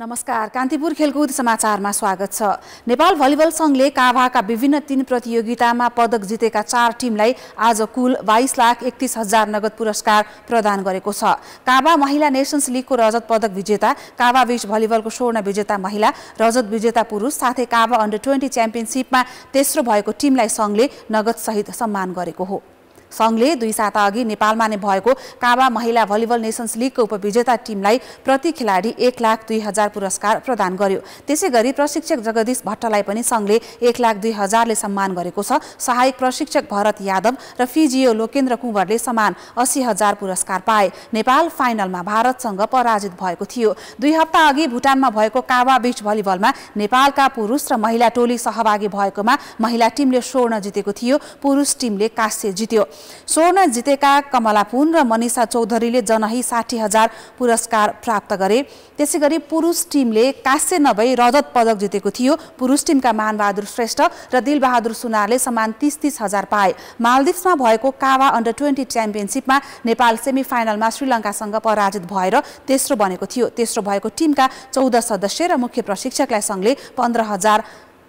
नमस्कार कान्तिपुर खेलकुद समाचारमा स्वागत छ नेपाल भलिबल सङ्घले काभाका विभिन्न तीन प्रतियोगितामा पदक जितेका चार टिमलाई आज कुल बाइस लाख एकतिस हजार नगद पुरस्कार प्रदान गरेको छ काभा महिला नेसन्स लिगको रजत पदक विजेता काभा बिच भलिबलको स्वर्ण विजेता महिला रजत विजेता पुरुष साथै काभा अन्डर ट्वेन्टी च्याम्पियनसिपमा तेस्रो भएको टिमलाई सङ्घले नगदसहित सम्मान गरेको हो सङ्घले दुई साता अघि नेपालमा नै भएको काबा महिला भलिबल नेसन्स लिगको उपविजेता टिमलाई प्रति खेलाडी एक लाख दुई हजार पुरस्कार प्रदान गर्यो त्यसै गरी प्रशिक्षक जगदीश भट्टलाई पनि सङ्घले एक लाख दुई हजारले सम्मान गरेको छ सहायक प्रशिक्षक भरत यादव र फिजियो लोकेन्द्र कुँवरले समान अस्सी हजार पुरस्कार पाए नेपाल फाइनलमा भारतसँग पराजित भएको थियो दुई हप्ता अघि भुटानमा भएको काबा बिच भलिबलमा नेपालका पुरुष र महिला टोली सहभागी भएकोमा महिला टिमले स्वर्ण जितेको थियो पुरुष टिमले कास्य जित्यो स्वर्ण जितेका कमला पुन र मनिषा चौधरीले जनही साठी हजार पुरस्कार प्राप्त गरे त्यसै गरी पुरुष टिमले काँस्य नभई रजत पदक जितेको थियो पुरुष टिमका मानबहादुर श्रेष्ठ र दिलबहादुर सुनारले समान तिस तिस हजार पाए मालदिप्समा भएको कावा अन्डर ट्वेन्टी च्याम्पियनसिपमा नेपाल सेमी फाइनलमा श्रीलङ्कासँग पराजित भएर तेस्रो बनेको थियो तेस्रो भएको टिमका चौध सदस्य र मुख्य प्रशिक्षकलाई सङ्घले पन्ध्र हजार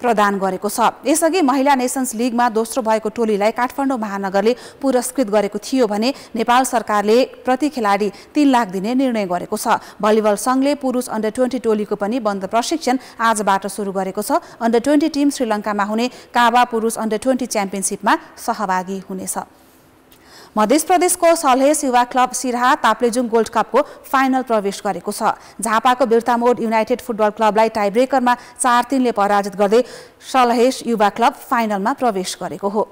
प्रदान गरेको छ यसअघि महिला नेसन्स लिगमा दोस्रो भएको टोलीलाई काठमाडौँ महानगरले पुरस्कृत गरेको थियो भने नेपाल सरकारले प्रति खेलाडी तीन लाख दिने निर्णय गरेको छ भलिबल सङ्घले पुरुष अन्डर ट्वेन्टी टोलीको पनि बन्द प्रशिक्षण आजबाट सुरु गरेको छ अन्डर ट्वेन्टी टिम श्रीलङ्कामा हुने काबा पुरुष अन्डर ट्वेन्टी च्याम्पियनसिपमा सहभागी हुनेछ मध्य प्रदेशको सलहेस युवा क्लब सिरहा ताप्लेजुङ गोल्ड कपको फाइनल प्रवेश गरेको छ झापाको बिर्तामोड युनाइटेड फुटबल क्लबलाई टाइब्रेकरमा चार तिनले पराजित गर्दै सलहेस युवा क्लब फाइनलमा प्रवेश गरेको हो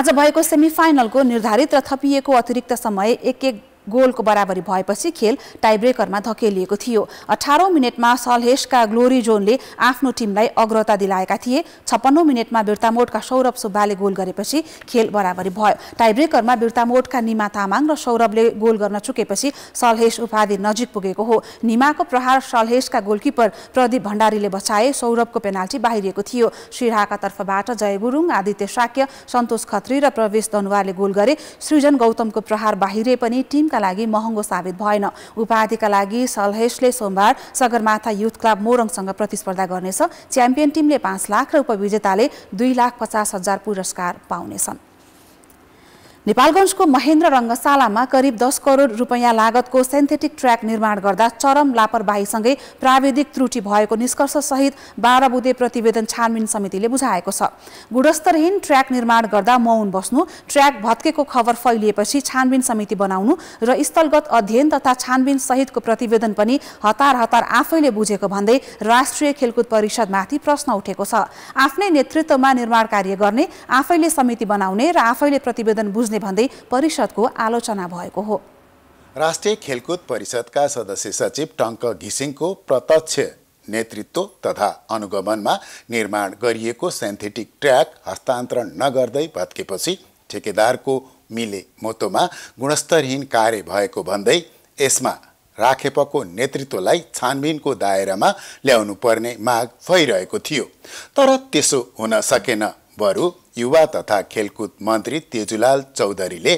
आज भएको सेमिफाइनलको निर्धारित र थपिएको अतिरिक्त समय एक एक गोलको बराबरी भएपछि खेल टाइब्रेकरमा धकेलिएको थियो अठारौँ मिनटमा सलहेसका ग्लोरी जोनले आफ्नो टिमलाई अग्रता दिलाएका थिए छप्पन्नौ मिनटमा बिर्तामोटका सौरभ सुब्बाले गोल गरेपछि खेल बराबरी भयो टाइब्रेकरमा बिर्तामोटका निमा तामाङ र सौरभले गोल गर्न चुकेपछि सलहेस उपाधि नजिक पुगेको हो निमाको प्रहार सलहेसका गोलकिपर प्रदीप भण्डारीले बचाए सौरभको पेनाल्टी बाहिरिएको थियो श्रीहाका तर्फबाट जय गुरुङ आदित्य साक्य सन्तोष खत्री र प्रवेश दनुवारले गोल गरे सृजन गौतमको प्रहार बाहिरे पनि टिमका लागि महँगो साबित भएन उपाधिका लागि सलहेशले सोमबार सगरमाथा युथ क्लब मोरङसँग प्रतिस्पर्धा गर्नेछ च्याम्पियन टिमले पाँच लाख र उपविजेताले दुई लाख पचास हजार पुरस्कार पाउनेछन् नेपालगञ्जको महेन्द्र रङ्गशालामा करिब दस करोड रुपियाँ लागतको सेन्थेटिक ट्र्याक निर्माण गर्दा चरम लापरवाहीसँगै प्राविधिक त्रुटि भएको निष्कर्षसहित बाह्र बुधे प्रतिवेदन छानबिन समितिले बुझाएको छ गुणस्तरहीन ट्र्याक निर्माण गर्दा मौन बस्नु ट्र्याक भत्केको खबर फैलिएपछि छानबिन समिति बनाउनु र स्थलगत अध्ययन तथा छानबिन सहितको प्रतिवेदन पनि हतार हतार आफैले बुझेको भन्दै राष्ट्रिय खेलकुद परिषदमाथि प्रश्न उठेको छ आफ्नै नेतृत्वमा निर्माण कार्य गर्ने आफैले समिति बनाउने र आफैले प्रतिवेदन बुझ्ने भन्दै परिषदको आलोचना भएको हो राष्ट्रिय खेलकुद परिषदका सदस्य सचिव टङ्क घिसिङको प्रत्यक्ष नेतृत्व तथा अनुगमनमा निर्माण गरिएको सेन्थेटिक ट्र्याक हस्तान्तरण नगर्दै भत्केपछि ठेकेदारको मिले मोतोमा गुणस्तरहीन कार्य भएको भन्दै यसमा राखेपको नेतृत्वलाई छानबिनको दायरामा ल्याउनु पर्ने माग भइरहेको थियो तर त्यसो हुन सकेन बरु युवा तथा खेलकुद मन्त्री तेजुलाल चौधरीले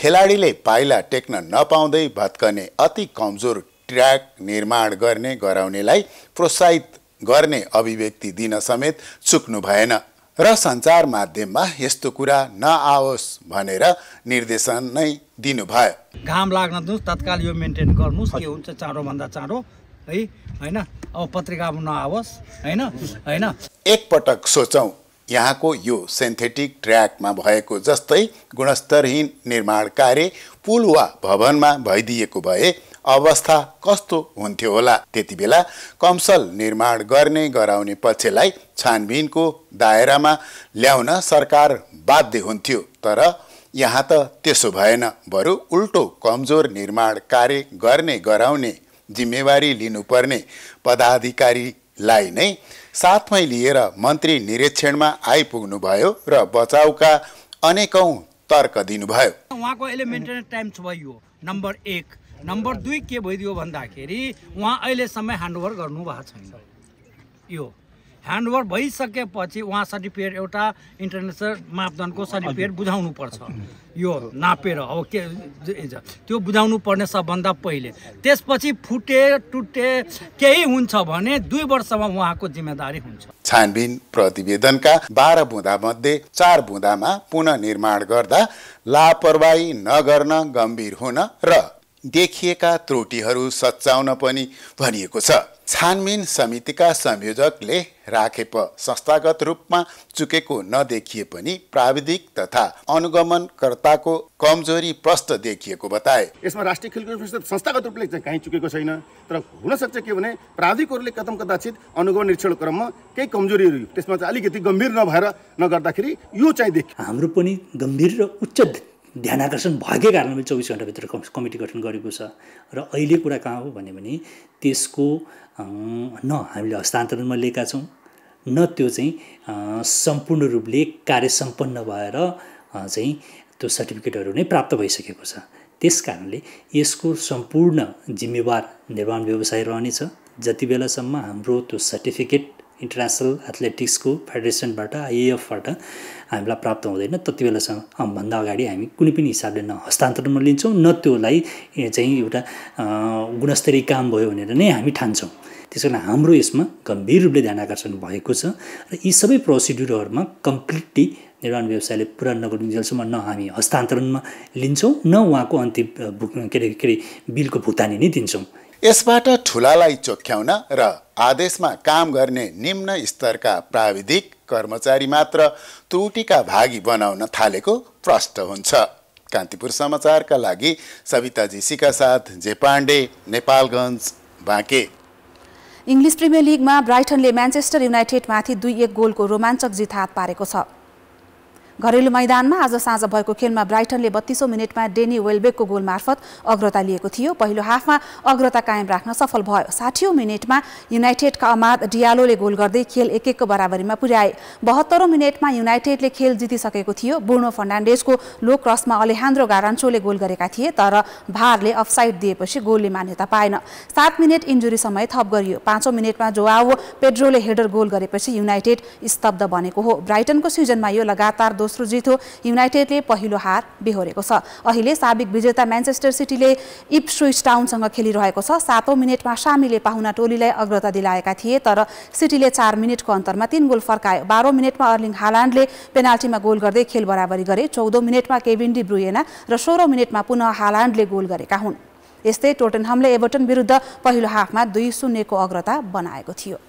खेलाडीले पाइला टेक्न नपाउँदै भत्कने अति कमजोर ट्र्याक निर्माण गर्ने गराउनेलाई प्रोत्साहित गर्ने अभिव्यक्ति दिन समेत चुक्नु भएन र सञ्चार माध्यममा यस्तो कुरा नआओस् भनेर निर्देशन नै दिनुभयो घाम लाग्न दिनु तत्काल यो मेन्टेन गर्नुहोस् के हुन्छ चाँडोभन्दा चाँडो है होइन अब पत्रिकामा नआओस् होइन होइन एकपटक सोचौँ यहाँको यो सेन्थेटिक ट्र्याकमा भएको जस्तै गुणस्तरहीन निर्माण कार्य पुल वा भवनमा भइदिएको भए अवस्था कस्तो हुन्थ्यो होला त्यति बेला कमसल निर्माण गर्ने गराउने पक्षलाई छानबिनको दायरामा ल्याउन सरकार बाध्य हुन्थ्यो तर यहाँ त त्यसो भएन बरु उल्टो कमजोर निर्माण कार्य गर्ने गराउने जिम्मेवारी लिनुपर्ने पदाधिकारीलाई नै साथमै लिएर मन्त्री निरीक्षणमा आइपुग्नुभयो र बचाउका अनेकौँ तर्क दिनुभयो उहाँको एलिमेन्टेड टाइम छ भयो नम्बर एक नम्बर दुई के भइदियो भन्दाखेरि उहाँ अहिलेसम्म ह्यान्डओभर गर्नुभएको छैन यो ह्यान्डओभर भइसकेपछि उहाँ सर्टिफिकेट एउटा इन्टरनेसनल मापदण्डको सर्टिफिकेट पर्छ यो नापेर अब के त्यो बुझाउनु पर्ने सबभन्दा पहिले त्यसपछि फुटे टुटे केही हुन्छ भने दुई वर्षमा उहाँको जिम्मेदारी हुन्छ छानबिन प्रतिवेदनका बाह्र मध्ये चार बुँदामा पुननिर्माण गर्दा लापरवाही नगर्न गम्भीर हुन र देखिएका त्रुटिहरू सच्याउन पनि भनिएको छ छानबिन समितिका संयोजकले राखेप संस्थागत रूपमा चुकेको नदेखिए पनि प्राविधिक तथा अनुगमनकर्ताको कमजोरी प्रष्ट देखिएको बताए यसमा राष्ट्रिय खेलकुद परिषद संस्थागत रूपले कहीँ चुकेको छैन तर हुनसक्छ के भने प्राविधिकहरूले कदम कदाचित अनुगमन निरीक्षण क्रममा केही कमजोरीहरू त्यसमा चाहिँ अलिकति गम्भीर नभएर नगर्दाखेरि यो चाहिँ देखियो हाम्रो पनि गम्भीर र उच्च ध्यान आकर्षण भएकै कारणले चौबिस घन्टाभित्र कमिटी गठन गरेको छ र अहिले कुरा कहाँ हो भन्यो भने त्यसको न हामीले हस्तान्तरणमा लिएका छौँ न त्यो चाहिँ सम्पूर्ण रूपले कार्य सम्पन्न भएर चाहिँ त्यो सर्टिफिकेटहरू नै प्राप्त भइसकेको छ त्यस कारणले यसको सम्पूर्ण जिम्मेवार निर्माण व्यवसाय रहनेछ जति बेलासम्म हाम्रो त्यो सर्टिफिकेट इन्टरनेसनल एथलेटिक्सको फेडरेसनबाट आइएएफबाट हामीलाई प्राप्त हुँदैन त्यति बेलासम्म भन्दा अगाडि हामी कुनै पनि हिसाबले न हस्तान्तरणमा लिन्छौँ न त्योलाई चाहिँ एउटा गुणस्तरीय काम भयो भनेर नै हामी ठान्छौँ त्यस कारण हाम्रो यसमा गम्भीर रूपले ध्यान आकर्षण भएको छ र यी सबै प्रोसिड्युरहरूमा कम्प्लिटली निर्माण व्यवसायले पुरा नगरिन्जेलसम्म न हामी हस्तान्तरणमा लिन्छौँ न उहाँको अन्तिम के अरे के अरे बिलको भुक्तानी नै दिन्छौँ यसबाट ठुलालाई चोख्याउन र आदेशमा काम गर्ने निम्न स्तरका प्राविधिक कर्मचारी मात्र त्रुटिका भागी बनाउन थालेको प्रष्ट हुन्छ कान्तिपुर समाचारका लागि सविता जीसीका साथ J Pandey Nepalgunj Banke English premier लिगमा ब्राइटनले म्यान्चेस्टर युनाइटेडमाथि दुई एक गोलको रोमाञ्चक जित हात पारेको छ घरेलु मैदानमा आज साँझ भएको खेलमा ब्राइटनले बत्तीसौँ मिनटमा डेनी वेलबेकको गोल मार्फत अग्रता लिएको थियो पहिलो हाफमा अग्रता कायम राख्न सफल भयो साठीौँ मिनटमा युनाइटेडका अमाद डियालोले गोल गर्दै खेल एक एकको बराबरीमा पुर्याए बहत्तरौँ मिनटमा युनाइटेडले खेल जितिसकेको थियो बुर्नो फर्नान्डेजको लो क्रसमा अलेहान्द्रो गारान्चोले गोल गरेका थिए तर भारले अफसाइड दिएपछि गोलले मान्यता पाएन सात मिनट इन्जुरी समय थप गरियो पाँचौँ मिनटमा जोआओ पेड्रोले हेडर गोल गरेपछि युनाइटेड स्तब्ध बनेको हो ब्राइटनको सिजनमा यो लगातार दोस्रो दोस्रो जित हो युनाइटेडले पहिलो हार बेहोरेको छ अहिले साबिक विजेता म्यान्चेस्टर सिटीले इप्सुइस टाउनसँग खेलिरहेको छ सातौँ मिनटमा सामीले पाहुना टोलीलाई अग्रता दिलाएका थिए तर सिटीले चार मिनटको अन्तरमा तीन गोल फर्कायो बाह्रौँ मिनटमा अर्लिङ हालान्डले पेनाल्टीमा गोल गर्दै खेल बराबरी गरे चौधौँ मिनटमा केभिन डी ब्रुएना र सोह्रौँ मिनटमा पुनः हालान्डले गोल गरेका हुन् यस्तै टोटनहमले एभर्टन विरुद्ध पहिलो हाफमा दुई शून्यको अग्रता बनाएको थियो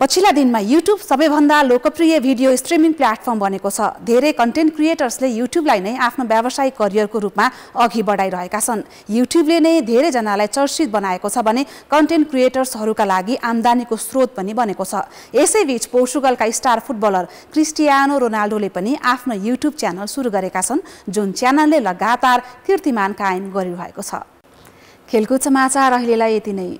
पछिल्ला दिनमा युट्युब सबैभन्दा लोकप्रिय भिडियो स्ट्रिमिङ प्लेटफर्म बनेको छ धेरै कन्टेन्ट क्रिएटर्सले युट्युबलाई नै आफ्नो व्यावसायिक करियरको रूपमा अघि बढाइरहेका छन् युट्युबले नै धेरैजनालाई चर्चित बनाएको छ भने कन्टेन्ट क्रिएटर्सहरूका लागि आम्दानीको स्रोत पनि बनेको छ यसैबीच पोर्चुगलका स्टार फुटबलर क्रिस्टियानो रोनाल्डोले पनि आफ्नो युट्युब च्यानल सुरु गरेका छन् जुन च्यानलले लगातार कीर्तिमान कायम गरिरहेको छ खेलकुद समाचार अहिलेलाई यति नै